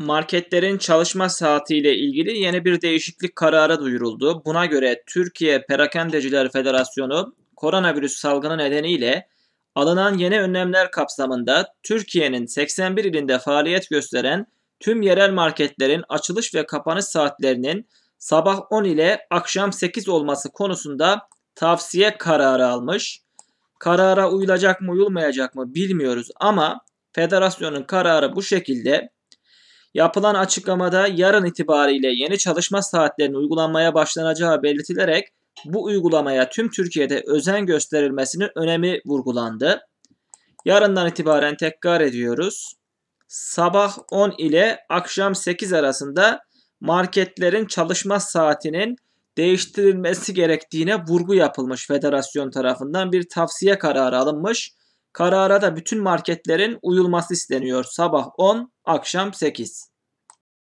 marketlerin çalışma saatiyle ilgili yeni bir değişiklik kararı duyuruldu. Buna göre Türkiye Perakendeciler Federasyonu koronavirüs salgını nedeniyle alınan yeni önlemler kapsamında Türkiye'nin 81 ilinde faaliyet gösteren tüm yerel marketlerin açılış ve kapanış saatlerinin sabah 10 ile akşam 8 olması konusunda tavsiye kararı almış. Karara uyulacak mı uyulmayacak mı bilmiyoruz ama federasyonun kararı bu şekilde Yapılan açıklamada yarın itibariyle yeni çalışma saatlerinin uygulanmaya başlanacağı belirtilerek bu uygulamaya tüm Türkiye'de özen gösterilmesinin önemi vurgulandı. Yarından itibaren tekrar ediyoruz. Sabah 10 ile akşam 8 arasında marketlerin çalışma saatinin değiştirilmesi gerektiğine vurgu yapılmış federasyon tarafından bir tavsiye kararı alınmış. Karara da bütün marketlerin uyulması isteniyor. Sabah 10, akşam 8.